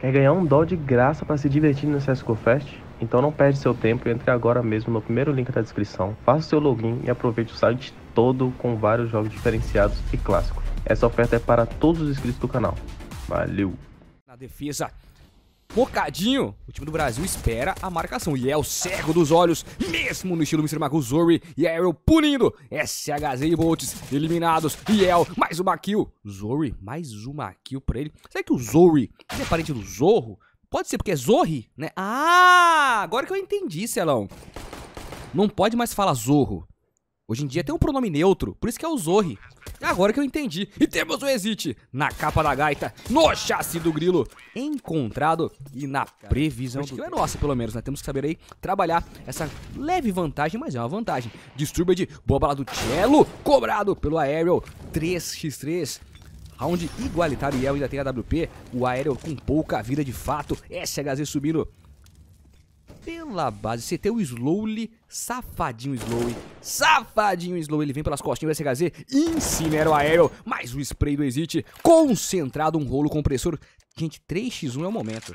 Quer ganhar um dó de graça para se divertir no CSGO Fest? Então não perde seu tempo e entre agora mesmo no primeiro link da descrição, faça seu login e aproveite o site todo com vários jogos diferenciados e clássicos. Essa oferta é para todos os inscritos do canal. Valeu! Na defesa, focadinho, o time do Brasil espera a marcação. E é o cego dos olhos, mesmo no estilo Mr. Marco Zori. E é Arrow punindo. SHZ e Bolts eliminados. E mais uma kill. Zori, mais uma kill pra ele. Será que o Zori é parente do Zorro? Pode ser, porque é Zorri, né? Ah, agora que eu entendi, Celão. Não pode mais falar Zorro. Hoje em dia tem um pronome neutro, por isso que é o Zorri. É agora que eu entendi. E temos o Exit na capa da gaita, no chassi do grilo, encontrado e na previsão do... é nossa, pelo menos, né? Temos que saber aí trabalhar essa leve vantagem, mas é uma vantagem. Disturbed, boa bala do Cello, cobrado pelo Aerial, 3x3. Round igualitário e El é ainda tem a WP, o Aerial com pouca vida de fato, SHZ subindo pela base. Você tem o Slowly, safadinho Slowly, safadinho Slowly. Ele vem pelas costinhas do SHZ, incinera o aéreo, mas o spray do Exit, concentrado, um rolo compressor. Gente, 3x1 é o momento.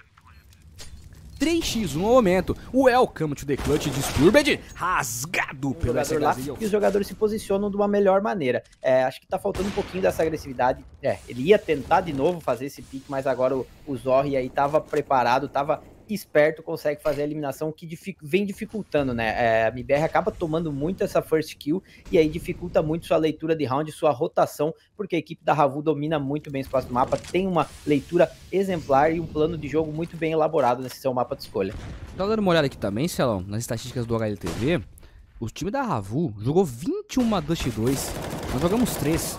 3x1 é o momento. O Welcome to the Clutch Disturbed, rasgado um pelo SHZ. lá, E os jogadores se posicionam de uma melhor maneira. É, acho que tá faltando um pouquinho dessa agressividade. É, ele ia tentar de novo fazer esse pique, mas agora o, o Zorri aí tava preparado, tava esperto consegue fazer a eliminação que dific... vem dificultando, né? É, a MBR acaba tomando muito essa first kill e aí dificulta muito sua leitura de round, sua rotação, porque a equipe da Ravu domina muito bem o espaço do mapa, tem uma leitura exemplar e um plano de jogo muito bem elaborado nesse seu mapa de escolha. Tá dando uma olhada aqui também, Celão, nas estatísticas do HLTV, o time da Ravu jogou 21 Dust 2, nós jogamos 3.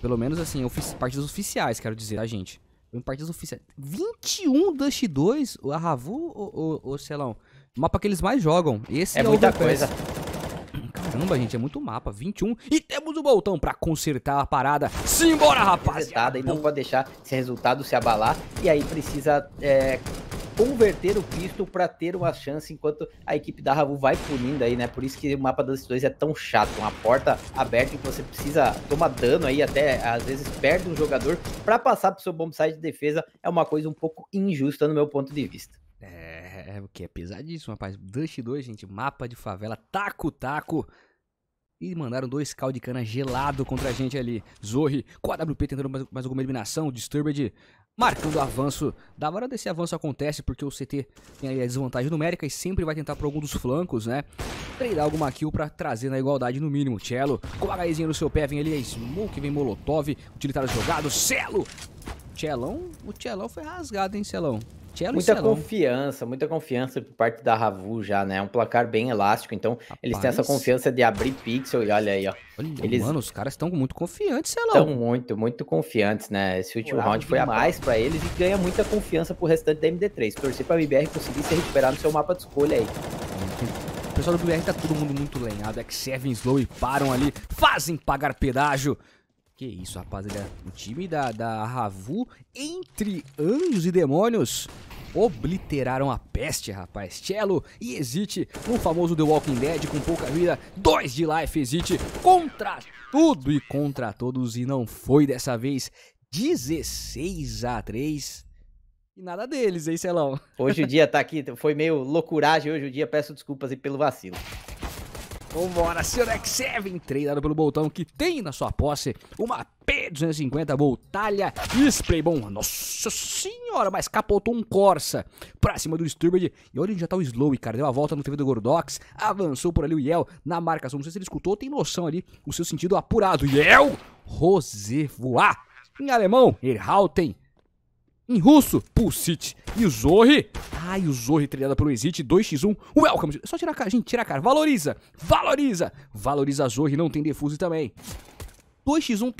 Pelo menos assim, partidas oficiais, quero dizer, a tá, gente. Em partidas oficiais. 21 Dust 2, o Ravu, o, o, o Mapa que eles mais jogam. Esse é, é muita coisa. Caramba, gente, é muito mapa. 21. E temos o botão pra consertar a parada. Simbora, rapaz! E não pode deixar esse resultado se abalar. E aí precisa é, converter o pistol para ter uma chance, enquanto a equipe da Ravu vai punindo aí, né? Por isso que o mapa dos dois é tão chato, uma porta aberta em que você precisa tomar dano aí, até às vezes perde um jogador para passar pro seu bombsite de defesa, é uma coisa um pouco injusta no meu ponto de vista. É, o que é pesadíssimo, rapaz. Dust 2, gente, mapa de favela, taco-taco. E mandaram dois cal de cana gelado contra a gente ali. Zorri com a WP tentando mais, mais alguma eliminação. Disturbed marcando o avanço. Da hora desse avanço acontece porque o CT tem aí a desvantagem numérica e sempre vai tentar por algum dos flancos, né? Treinar alguma kill pra trazer na igualdade no mínimo. Cello com a HEzinha no seu pé. Vem ali a Smoke, vem Molotov. Utilitário jogado. Celo! Celão, o Celão foi rasgado, hein, Celão? Cielo muita confiança, muita confiança por parte da Ravu já, né? É um placar bem elástico, então Rapaz. eles têm essa confiança de abrir pixel e olha aí, ó. Olha, eles... Mano, os caras estão muito confiantes, sei lá Estão muito, muito confiantes, né? Esse último Uau, round foi a mais para eles e ganha muita confiança pro restante da MD3. Torcer pra MBR conseguir se recuperar no seu mapa de escolha aí. O pessoal do BR tá todo mundo muito lenhado, é que servem slow e param ali, fazem pagar pedágio. Que isso, rapaziada. O é time da, da Ravu, entre anjos e demônios, obliteraram a peste, rapaz. Cello e Exit, o famoso The Walking Dead com pouca vida, Dois de life Exit contra tudo e contra todos e não foi dessa vez 16 a 3. E nada deles, hein, Celão? Hoje o dia tá aqui, foi meio loucuragem hoje o dia, peço desculpas aí pelo vacilo. Vambora, seu Deck 7, treinado pelo Boltão, que tem na sua posse uma P250 Voltalha Spray Bom. Nossa senhora, mas capotou um Corsa pra cima do Sturbridge. E olha onde já tá o Slow, cara. Deu a volta no TV do Gordox, avançou por ali o Yel na marcação. Não sei se ele escutou, tem noção ali, o seu sentido apurado. Yel, Rosé voar. Em alemão, Erhalten em russo, Pulsit. E o Zorri. Ai, o Zorri trilhada pelo Exit. 2x1. Welcome. É só tirar a cara, gente. Tira a cara. Valoriza. Valoriza. Valoriza a Zorri. Não tem defuse também. 2x1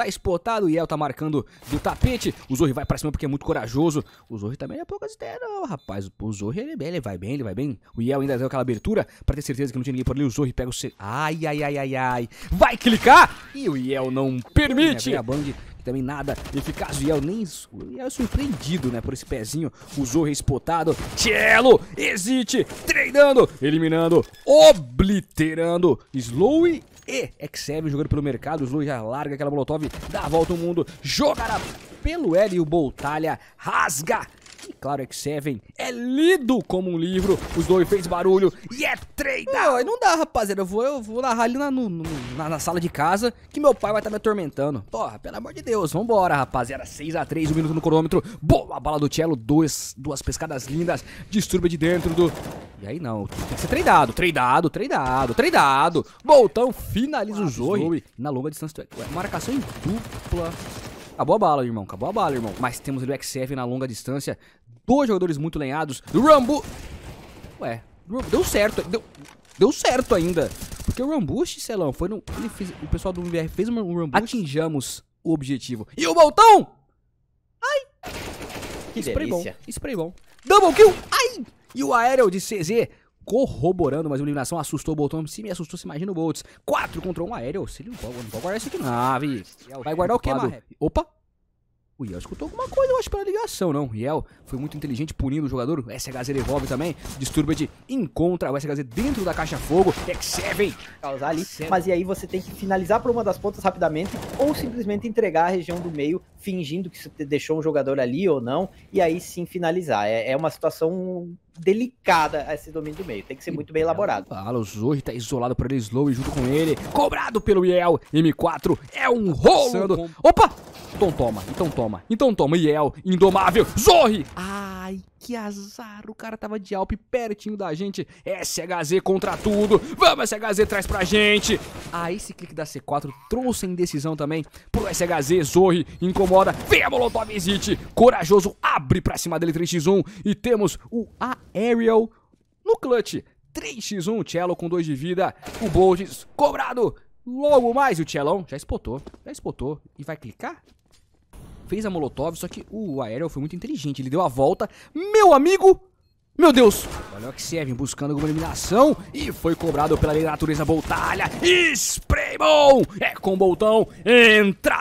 tá o Yel tá marcando do tapete. O Zorri vai pra cima porque é muito corajoso. O Zorri também é poucas ideias, não, rapaz. O Zorri, ele, é ele vai bem, ele vai bem. O Yel ainda deu aquela abertura pra ter certeza que não tinha ninguém por ali. O Zorri pega o. Ce... Ai, ai, ai, ai, ai. Vai clicar! E o Yel não permite. É, a também nada eficaz. Viel nem é surpreendido, né? Por esse pezinho. Usou respotado. Cello, existe, treinando, eliminando, obliterando. slow e X7 jogando pelo mercado. slow já larga aquela Molotov, dá a volta ao mundo, jogará pelo L e o Boltalha rasga e claro é que Seven é lido como um livro, os dois fez barulho e é treinado. Não, não dá, rapaziada. Eu vou, eu vou narrar ali na, no, na, na, sala de casa que meu pai vai estar tá me atormentando. Porra, pelo amor de Deus, vambora, rapaziada. 6x3, um minuto no cronômetro. Boa, a bala do Cello, dois, duas pescadas lindas. Disturba de dentro do. E aí não, tem que ser treinado, treinado, treinado, treinado. Voltão, finaliza o Zoe na longa distância. Ué, marcação em dupla. Acabou a bala, irmão. Acabou a bala, irmão. Mas temos ali o X7 na longa distância. Dois jogadores muito lenhados. Rambo... Ué, deu certo. Deu, deu certo ainda. Porque o Rambush, Celão, foi no... Ele fez, o pessoal do VR fez um Rambush. Atingamos o objetivo. E o botão Ai! Que spray delícia. bom. Spray bom. Double kill! Ai! E o aéreo de CZ corroborando, mas uma eliminação assustou o Bolton. Se me assustou, se imagina o Boltz. 4 contra 1 um aéreo. Se ele não pode, não pode guardar isso aqui, não. Ah, vi. É Vai guardar o que, Marrep? Opa! O Yel escutou alguma coisa, eu acho, pela ligação, não. O Yel foi muito inteligente punindo o jogador. O SHZ devolve também. Disturbed encontra o SHZ dentro da caixa fogo. Tech7 causar ali. Mas e aí você tem que finalizar por uma das pontas rapidamente ou simplesmente entregar a região do meio, fingindo que você deixou um jogador ali ou não. E aí sim finalizar. É, é uma situação delicada esse domínio do meio. Tem que ser e muito bem é elaborado. Fala, o Zorri tá isolado por ele, Slow, e junto com ele, cobrado pelo Yel. M4 é um rolo. Opa! Então toma, então toma, então toma, Yel, indomável, Zorri! Ai, que azar, o cara tava de Alp pertinho da gente. SHZ é, contra tudo, vamos SHZ, traz pra gente! Ah, esse clique da C4 trouxe a indecisão também pro SHZ, Zorri, incomoda, vem a Molotov Exit, corajoso, abre pra cima dele 3x1 e temos o Aerial no clutch. 3x1, Cello com 2 de vida, o Bolt cobrado, Logo mais o Tchelão já espotou, já espotou. E vai clicar? fez a Molotov, só que o aéreo foi muito inteligente. Ele deu a volta. Meu amigo! Meu Deus! Olha o Xevin buscando alguma eliminação e foi cobrado pela lei da natureza Boltalha. Spraybon! É com o Boltão,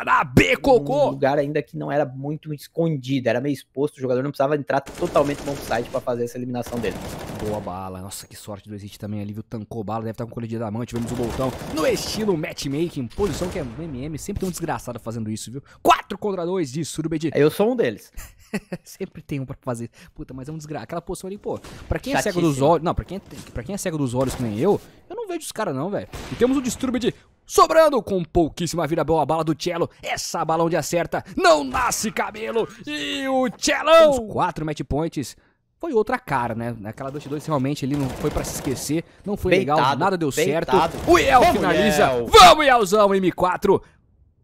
na B, Cocô! Um lugar ainda que não era muito escondido, era meio exposto, o jogador não precisava entrar totalmente no site para fazer essa eliminação dele. Boa bala. Nossa, que sorte do Exit também. viu tancou bala. Deve estar tá com colher de diamante. Vemos o boltão no estilo matchmaking. Posição que é no MM. Sempre tem um desgraçado fazendo isso, viu? 4 contra 2 de Surubedi. Eu sou um deles. Sempre tem um pra fazer. Puta, mas é um desgraçado. Aquela posição ali, pô. Pra quem Chatíssimo. é cego dos olhos. Não, pra quem, é... pra quem é cego dos olhos que nem eu, eu não vejo os caras, não, velho. E temos o Disturbed sobrando com pouquíssima vida boa a bala do Cello. Essa bala onde acerta não nasce cabelo. E o Cellão! Temos quatro match points foi outra cara, né? Aquela 2 x 2 realmente ele não foi pra se esquecer, não foi beitado, legal, nada deu beitado. certo. O Yel Vamos, finaliza. Yel. Vamos, Yelzão, M4.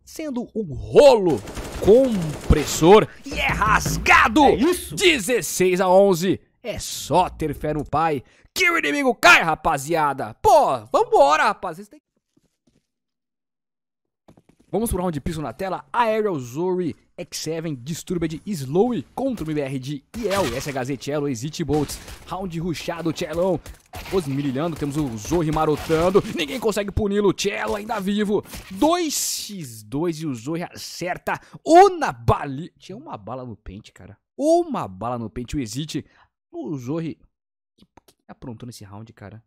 Sendo um rolo compressor e é rasgado. É isso? 16 a 11. É só ter fé no pai que o inimigo cai, rapaziada. Pô, vambora, rapaz. Vocês têm... Vamos pro round de piso na tela. Aerial Zuri X7, Disturbed, Slowy, contra o MBR de Iel, SHZ Cello, Exit Bolts, Round Ruxado, Cellão, os mililhando, temos o Zorri marotando, ninguém consegue puni-lo, Cello ainda vivo, 2x2 e o Zorri acerta, uma bala, tinha uma bala no pente, cara, uma bala no pente, o Exit, o Zorri, o que aprontou nesse round, cara?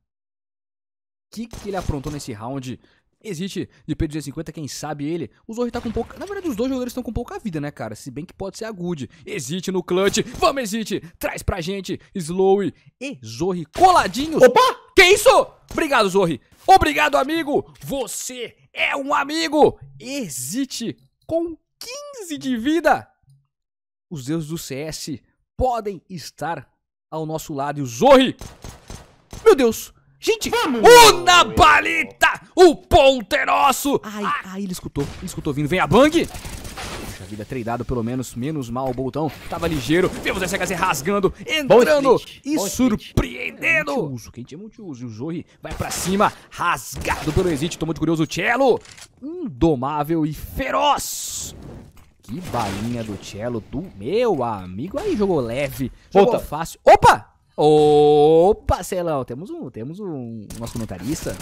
O que, que ele aprontou nesse round? Existe de PG50, quem sabe ele. O Zorri tá com pouca. Na verdade, os dois jogadores estão com pouca vida, né, cara? Se bem que pode ser a Good. Existe no clutch. Vamos, Existe! Traz pra gente Slowy e Zorri coladinhos. Opa! Que isso? Obrigado, Zorri. Obrigado, amigo. Você é um amigo. Existe com 15 de vida. Os deuses do CS podem estar ao nosso lado. E o Zorri. Meu Deus. Gente, Vamos. uma balita. O ponto Ai, ai, ah! ai, ele escutou, ele escutou vindo. Vem a Bang! Puxa vida, treinado pelo menos, menos mal o Boltão. Tava ligeiro. Vemos o SHZ rasgando, entrando e Bom surpreendendo. É, multiuso, quem tinha multiuso. E o Zorri vai pra cima, rasgado pelo Exit. Tomou de curioso o Cello. Indomável e feroz. Que balinha do Cello do meu amigo. Aí jogou leve, jogou Volta. fácil. Opa! Opa, Celão, temos um, temos um nosso comentarista.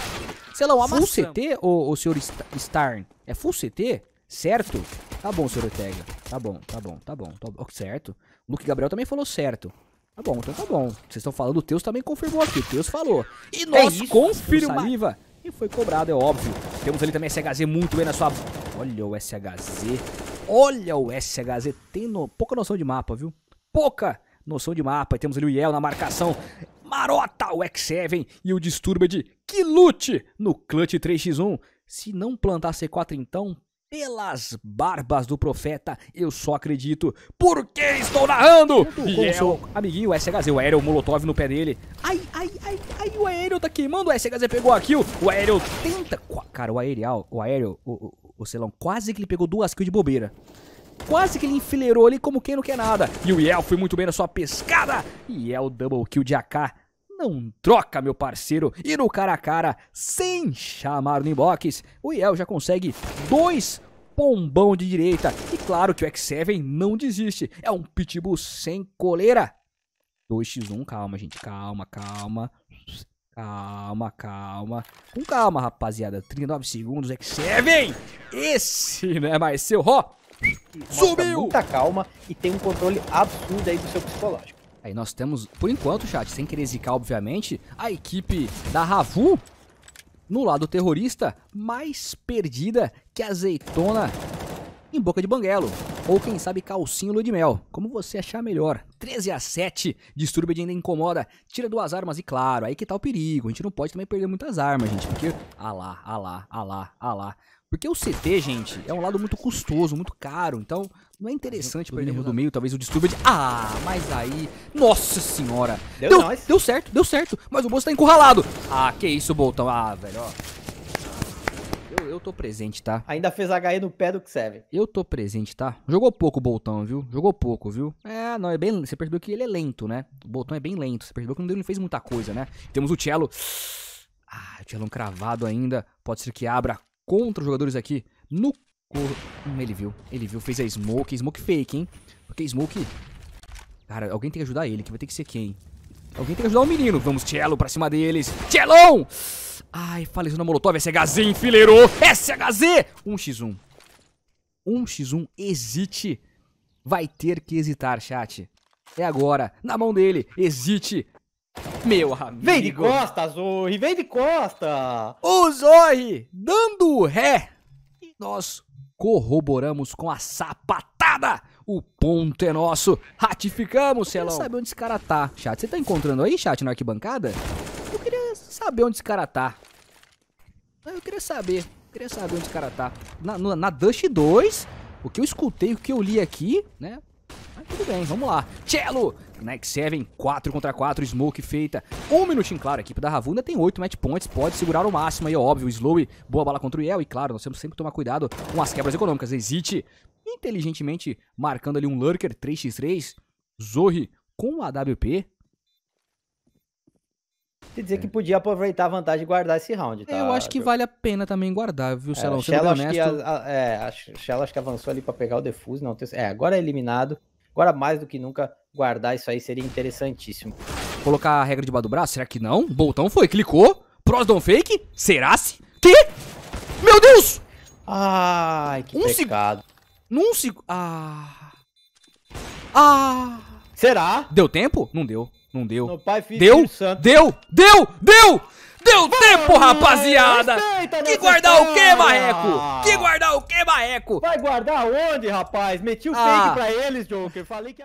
Celão, a full CT, o, o senhor Starn, é full CT? Certo? Tá bom, senhor Ortega. Tá bom, tá bom, tá bom. Tá bom. Certo. Luke Gabriel também falou certo. Tá bom, então tá bom. Vocês estão falando, o Teus também confirmou aqui. O Teus falou. E é nós é confirmamos. E foi cobrado, é óbvio. Temos ali também SHZ muito bem na sua... Olha o SHZ. Olha o SHZ. Tem no... pouca noção de mapa, viu? Pouca noção de mapa. Temos ali o Yel na marcação. Marota o X7 e o Disturbed que lute no clutch 3x1. Se não plantar C4 então, pelas barbas do profeta, eu só acredito porque estou narrando! E é o amiguinho, o SHZ, o Aéreo, o Molotov no pé dele. Ai, ai, ai, ai, o Aéreo tá queimando, o SHZ pegou a kill, o Aéreo tenta... Cara, o Aerial, o Aéreo, o, o, o Celão, quase que ele pegou duas kills de bobeira. Quase que ele enfileirou ali como quem não quer nada. E o Yel foi muito bem na sua pescada. E é o double kill de AK não troca, meu parceiro. E no cara a cara, sem chamar no inbox, o Iel já consegue dois pombão de direita. E claro que o X7 não desiste. É um pitbull sem coleira. 2x1, calma, gente. Calma, calma. Calma, calma. Com calma, rapaziada. 39 segundos, X7. Esse, não é mais seu Ó, Subiu! Muita calma e tem um controle absurdo aí do seu psicológico. Aí nós temos, por enquanto, chat, sem querer zicar, obviamente, a equipe da Ravu no lado terrorista mais perdida que azeitona em boca de banguelo. Ou quem sabe calcinho lua de mel, como você achar melhor. 13 a 7, Disturbed ainda incomoda, tira duas armas e claro, aí que tá o perigo. A gente não pode também perder muitas armas, gente, porque... Ah lá, ah lá, ah lá, ah lá. Porque o CD, gente, é um lado muito custoso, muito caro, então não é interessante perder do meio, talvez o Disturbed... Ah, mas aí... Nossa senhora! Deu, deu, deu certo, deu certo, mas o bolso tá encurralado! Ah, que isso, Boltão, ah, velho, ó. Eu, eu tô presente, tá? Ainda fez HE no pé do que serve. Eu tô presente, tá? Jogou pouco o Boltão, viu? Jogou pouco, viu? É, não, é bem... Você percebeu que ele é lento, né? O Boltão é bem lento, você percebeu que ele não fez muita coisa, né? Temos o Cello... Ah, o Cello cravado ainda, pode ser que abra contra os jogadores aqui no corpo. Hum, ele viu, ele viu, fez a smoke, smoke fake, hein? Porque smoke... Cara, alguém tem que ajudar ele, que vai ter que ser quem? Alguém tem que ajudar o menino. Vamos, Cello, pra cima deles. Cellon! Ai, faleceu na Molotov. SHZ enfileirou. SHZ! 1x1. 1x1. Hesite. Vai ter que hesitar, chat. É agora. Na mão dele. Hesite. Meu amigo. Vem de costa, Zorri, vem de costa. O Zorri, dando ré. Nós corroboramos com a sapatada. O ponto é nosso. Ratificamos, Eu Queria saber onde esse cara tá, chat. Você tá encontrando aí, chat, na arquibancada? Eu queria saber onde esse cara tá. Eu queria saber. Eu queria saber onde esse cara tá. Na, na, na Dust 2, o que eu escutei, o que eu li aqui, né? Tudo bem, vamos lá. Cello! Next 7, 4 contra 4, smoke feita. Um minutinho, claro, a equipe da Ravuna tem 8 match points, pode segurar o máximo aí, óbvio. Slowy, boa bala contra o Yel, e claro, nós temos sempre que tomar cuidado com as quebras econômicas. Exit, inteligentemente, marcando ali um Lurker, 3x3. Zorri com o AWP, te dizer é. que podia aproveitar a vantagem e guardar esse round, tá? Eu acho que vale a pena também guardar, viu, Celão? É, Shell, acho que é, acho que avançou ali para pegar o defuse, não. É, agora é eliminado. Agora, mais do que nunca, guardar isso aí seria interessantíssimo. Colocar a regra debaixo do braço? Será que não? botão foi, clicou. Pros don't fake? Será-se? Que? Meu Deus! Ai, que um pecado. se Num segundo. Ah. Ah. Será? Deu tempo? Não deu. Não deu. Pai, filho, deu? Filho deu? Deu? Deu? Deu! Deu tempo, rapaziada! Respeita que guardar o que, Marreco? Que guardar o que, Marreco? Vai guardar onde, rapaz? Meti o ah. fake pra eles, Joker. Falei que...